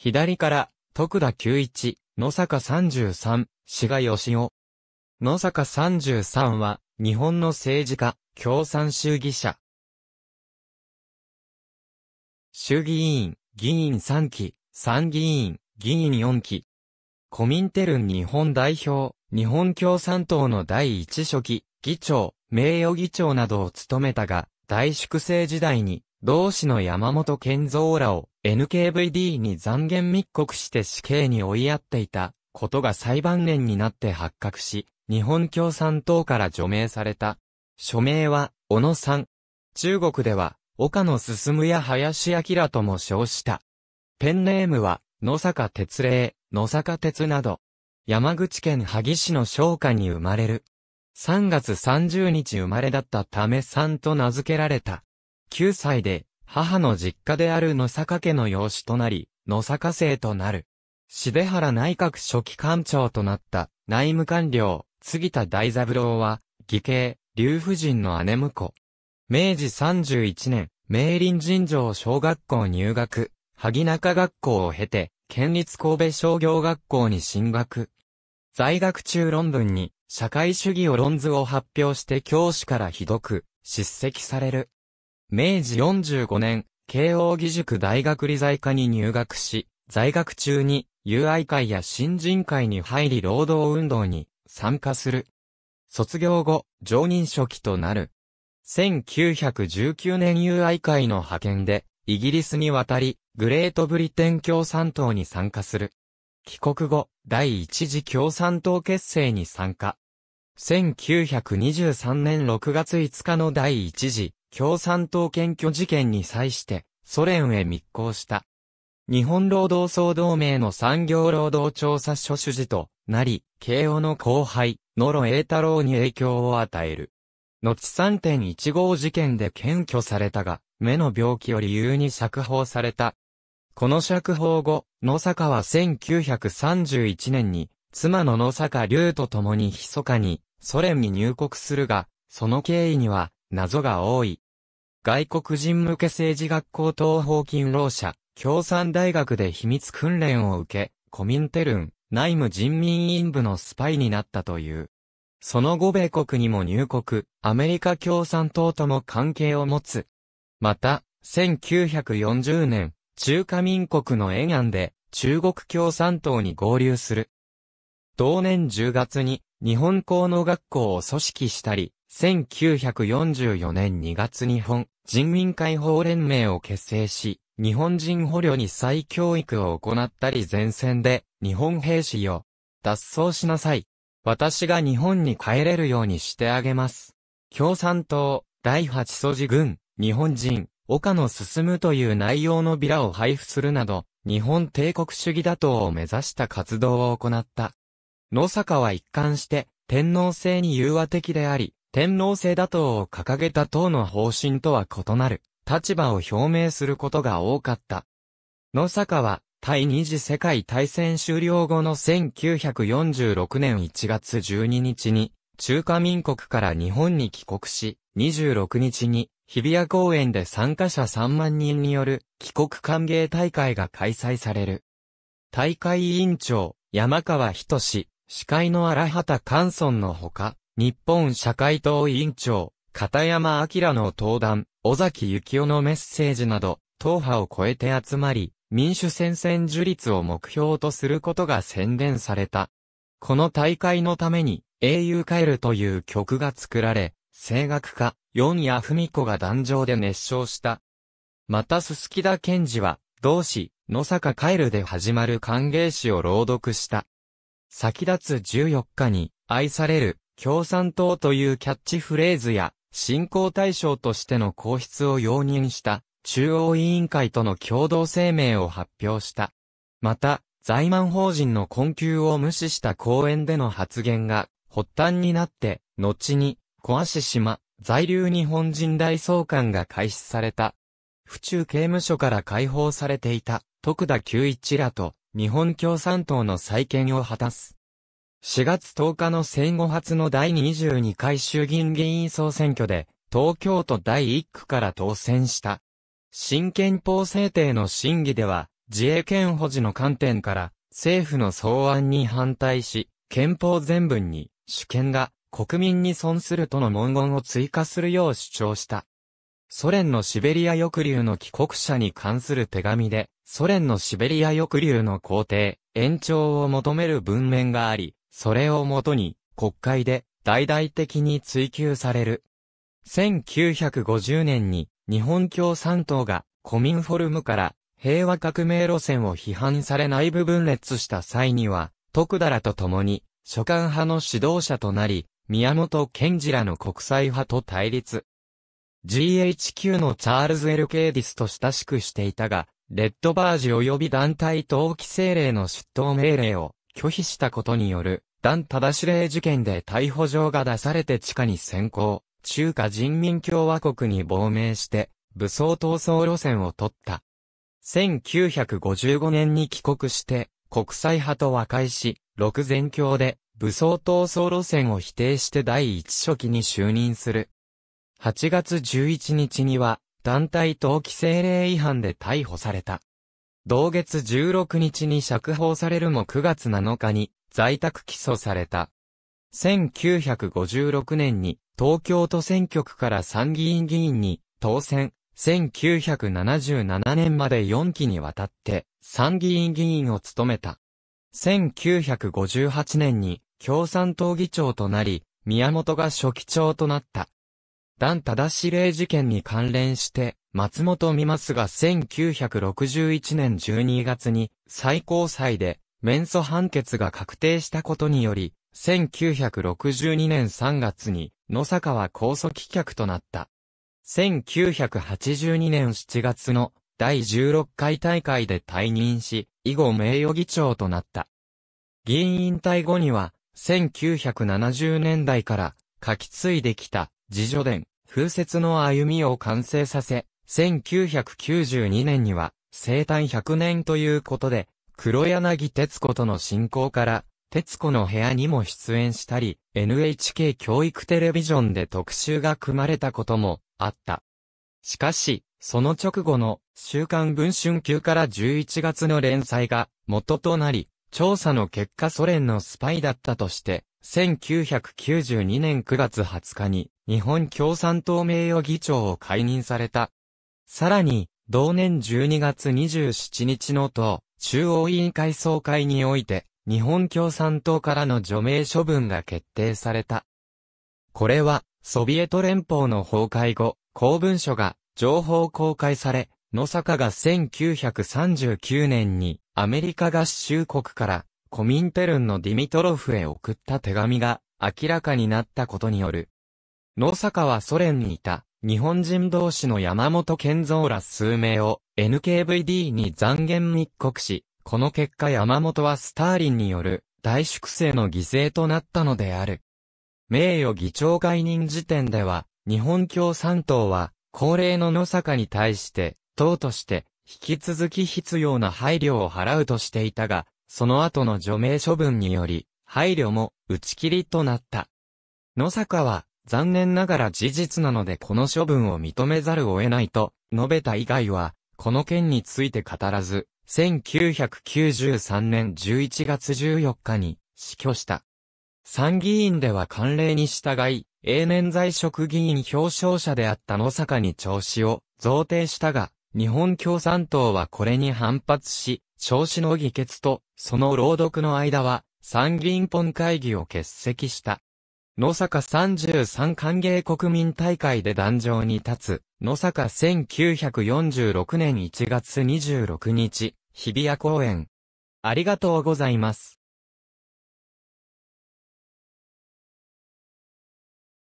左から、徳田九一、野坂三十三、志賀義雄。野坂三十三は、日本の政治家、共産主義者。衆議院、議員三期、参議院、議員四期。コミンテルン日本代表、日本共産党の第一書記、議長、名誉議長などを務めたが、大粛清時代に同志の山本健三らを NKVD に残言密告して死刑に追いやっていたことが裁判年になって発覚し、日本共産党から除名された。署名は、小野さん。中国では、岡野進や林明とも称した。ペンネームは、野坂哲霊、野坂哲など。山口県萩市の商家に生まれる。3月30日生まれだったためさんと名付けられた。9歳で、母の実家である野坂家の養子となり、野坂生となる。重原内閣初期官庁となった内務官僚、杉田大三郎は、義兄、劉夫人の姉婿。明治31年、明林尋常小学校入学、萩中学校を経て、県立神戸商業学校に進学。在学中論文に、社会主義を論図を発表して教師からひどく、叱責される。明治45年、慶応義塾大学理財科に入学し、在学中に友愛会や新人会に入り労働運動に参加する。卒業後、常任書記となる。1919年友愛会の派遣で、イギリスに渡り、グレートブリテン共産党に参加する。帰国後、第一次共産党結成に参加。1923年6月5日の第一次共産党検挙事件に際してソ連へ密航した。日本労働総同盟の産業労働調査所主事となり、慶応の後輩、野呂栄太郎に影響を与える。後3.15事件で検挙されたが、目の病気を理由に釈放された。この釈放後、野坂は1931年に、妻の野坂龍と共に密かに、ソ連に入国するが、その経緯には、謎が多い。外国人向け政治学校東方勤労者、共産大学で秘密訓練を受け、コミンテルン、内務人民委員部のスパイになったという。その後米国にも入国、アメリカ共産党とも関係を持つ。また、1940年、中華民国の延安で、中国共産党に合流する。同年10月に、日本工の学校を組織したり、1944年2月日本人民解放連盟を結成し、日本人捕虜に再教育を行ったり前線で日本兵士よ、脱走しなさい。私が日本に帰れるようにしてあげます。共産党、第八素地軍、日本人、岡野進という内容のビラを配布するなど、日本帝国主義打倒を目指した活動を行った。野坂は一貫して、天皇制に融和的であり、天皇制打倒を掲げた党の方針とは異なる立場を表明することが多かった。野坂は、第二次世界大戦終了後の1946年1月12日に、中華民国から日本に帰国し、26日に、日比谷公園で参加者3万人による帰国歓迎大会が開催される。大会委員長、山川仁司会の荒畑寛村のほか、日本社会党委員長、片山明の登壇、尾崎幸雄のメッセージなど、党派を超えて集まり、民主戦線樹立を目標とすることが宣伝された。この大会のために、英雄帰るという曲が作られ、声楽家、四谷文子が壇上で熱唱した。また、す木田賢治は、同志、野坂帰るで始まる歓迎詩を朗読した。先立つ14日に、愛される、共産党というキャッチフレーズや、進行対象としての皇室を容認した中央委員会との共同声明を発表した。また、在満法人の困窮を無視した講演での発言が発端になって、後に、小足島、在留日本人大総監が開始された。府中刑務所から解放されていた、徳田久一らと、日本共産党の再建を果たす。4月10日の戦後初の第22回衆議院議員総選挙で、東京都第1区から当選した。新憲法制定の審議では、自衛権保持の観点から、政府の草案に反対し、憲法全文に、主権が国民に損するとの文言を追加するよう主張した。ソ連のシベリア抑留の帰国者に関する手紙で、ソ連のシベリア抑留の皇帝、延長を求める文面があり、それをもとに、国会で大々的に追及される。1950年に、日本共産党が、コミンフォルムから平和革命路線を批判され内部分裂した際には、徳田らと共に、諸官派の指導者となり、宮本賢治らの国際派と対立。GHQ のチャールズ・エル・ケーディスと親しくしていたが、レッドバージ及び団体党規制令の出頭命令を拒否したことによる団忠司令事件で逮捕状が出されて地下に先行、中華人民共和国に亡命して、武装闘争路線を取った。1955年に帰国して、国際派と和解し、六全教で武装闘争路線を否定して第一書記に就任する。8月11日には、団体登記制令違反で逮捕された。同月16日に釈放されるも9月7日に、在宅起訴された。1956年に東京都選挙区から参議院議員に当選、1977年まで4期にわたって参議院議員を務めた。1958年に共産党議長となり、宮本が書記長となった。段正司令事件に関連して、松本美ますが1961年12月に最高裁で免訴判決が確定したことにより、1962年3月に野坂は控訴棄却となった。1982年7月の第16回大会で退任し、以後名誉議長となった。議員引退後には、1970年代から書き継いできた自助伝、風雪の歩みを完成させ、1992年には生誕100年ということで、黒柳徹子との進行から、徹子の部屋にも出演したり、NHK 教育テレビジョンで特集が組まれたこともあった。しかし、その直後の週刊文春級から11月の連載が元となり、調査の結果ソ連のスパイだったとして、1992年9月20日に日本共産党名誉議長を解任された。さらに、同年12月27日の党、中央委員会総会において、日本共産党からの除名処分が決定された。これは、ソビエト連邦の崩壊後、公文書が情報公開され、野坂が1939年にアメリカ合衆国からコミンテルンのディミトロフへ送った手紙が明らかになったことによる。野坂はソ連にいた日本人同士の山本健三ら数名を NKVD に残言密告し、この結果山本はスターリンによる大粛清の犠牲となったのである。名誉議長解任時点では、日本共産党は、高齢の野坂に対して、党として、引き続き必要な配慮を払うとしていたが、その後の除名処分により、配慮も打ち切りとなった。野坂は、残念ながら事実なのでこの処分を認めざるを得ないと述べた以外は、この件について語らず、1993年11月14日に死去した。参議院では慣例に従い、永年在職議員表彰者であった野坂に調子を贈呈したが、日本共産党はこれに反発し、調子の議決と、その朗読の間は、参議院本会議を欠席した。野坂33歓迎国民大会で壇上に立つ、野坂1946年1月26日、日比谷公園。ありがとうございます。